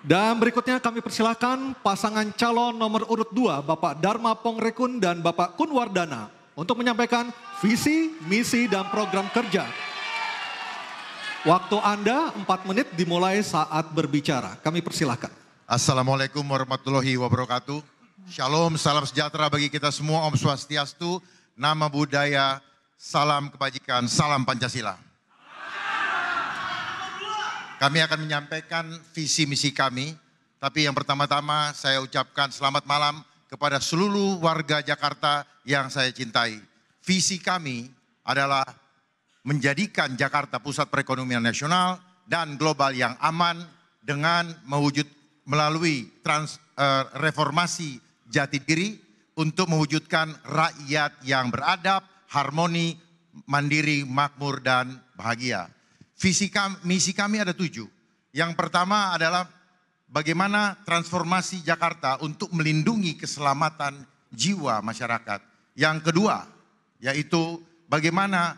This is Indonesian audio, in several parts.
Dan berikutnya kami persilahkan pasangan calon nomor urut 2 Bapak Dharma Pongrekun dan Bapak Kunwardana untuk menyampaikan visi, misi, dan program kerja. Waktu Anda 4 menit dimulai saat berbicara. Kami persilahkan. Assalamualaikum warahmatullahi wabarakatuh. Shalom, salam sejahtera bagi kita semua. Om Swastiastu, nama budaya, salam kebajikan, salam Pancasila. Kami akan menyampaikan visi misi kami, tapi yang pertama-tama saya ucapkan selamat malam kepada seluruh warga Jakarta yang saya cintai. Visi kami adalah menjadikan Jakarta pusat perekonomian nasional dan global yang aman dengan mewujud melalui trans, uh, reformasi jati diri untuk mewujudkan rakyat yang beradab, harmoni, mandiri, makmur dan bahagia. Visi kami, misi kami ada tujuh. Yang pertama adalah bagaimana transformasi Jakarta untuk melindungi keselamatan jiwa masyarakat. Yang kedua yaitu bagaimana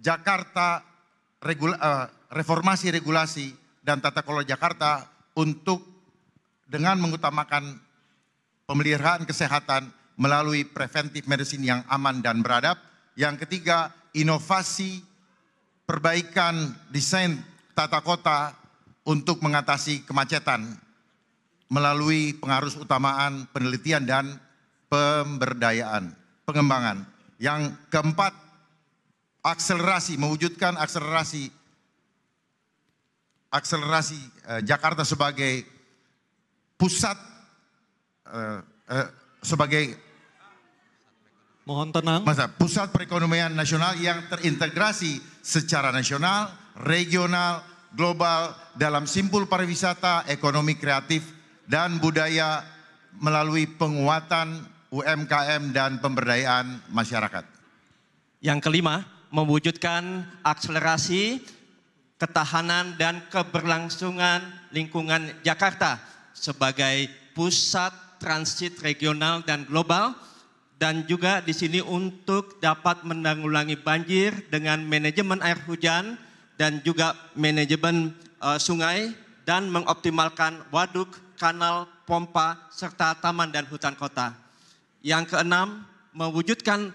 Jakarta regula, eh, reformasi regulasi dan tata kelola Jakarta untuk dengan mengutamakan pemeliharaan kesehatan melalui preventif medicine yang aman dan beradab. Yang ketiga, inovasi perbaikan desain tata kota untuk mengatasi kemacetan melalui pengarus utamaan penelitian dan pemberdayaan, pengembangan. Yang keempat, akselerasi, mewujudkan akselerasi akselerasi eh, Jakarta sebagai pusat eh, eh, sebagai Mohon tenang. Masa pusat perekonomian nasional yang terintegrasi secara nasional, regional, global dalam simpul pariwisata, ekonomi kreatif dan budaya melalui penguatan UMKM dan pemberdayaan masyarakat. Yang kelima, mewujudkan akselerasi ketahanan dan keberlangsungan lingkungan Jakarta sebagai pusat transit regional dan global dan juga di sini untuk dapat menanggulangi banjir dengan manajemen air hujan dan juga manajemen uh, sungai dan mengoptimalkan waduk, kanal, pompa serta taman dan hutan kota. Yang keenam, mewujudkan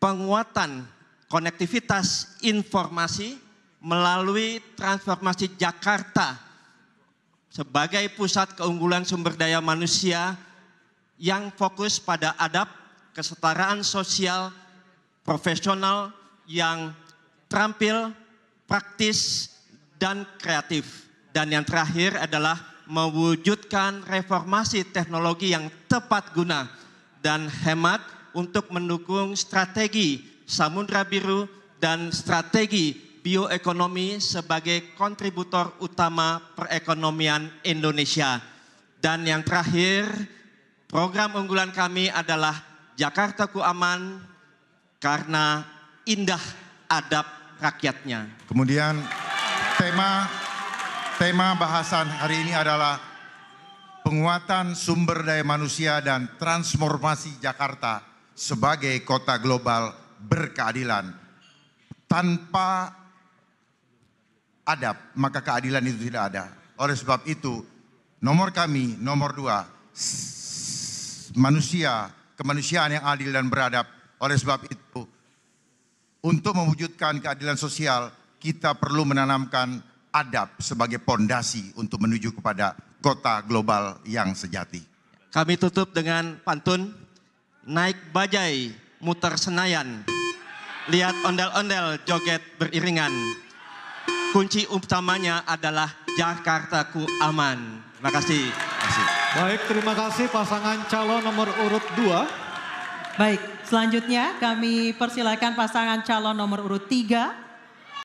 penguatan konektivitas informasi melalui transformasi Jakarta sebagai pusat keunggulan sumber daya manusia yang fokus pada adab, kesetaraan sosial, profesional yang terampil, praktis, dan kreatif. Dan yang terakhir adalah mewujudkan reformasi teknologi yang tepat guna dan hemat untuk mendukung strategi Samudra Biru dan strategi bioekonomi sebagai kontributor utama perekonomian Indonesia. Dan yang terakhir, Program unggulan kami adalah Ku Aman karena indah adab rakyatnya. Kemudian tema tema bahasan hari ini adalah penguatan sumber daya manusia dan transformasi Jakarta sebagai kota global berkeadilan. Tanpa adab, maka keadilan itu tidak ada. Oleh sebab itu, nomor kami, nomor dua, manusia, kemanusiaan yang adil dan beradab. Oleh sebab itu, untuk mewujudkan keadilan sosial, kita perlu menanamkan adab sebagai pondasi untuk menuju kepada kota global yang sejati. Kami tutup dengan pantun naik bajai muter Senayan. Lihat ondel-ondel joget beriringan. Kunci utamanya adalah Jakartaku aman. Terima kasih. Terima kasih. Baik, terima kasih pasangan calon nomor urut 2. Baik, selanjutnya kami persilakan pasangan calon nomor urut 3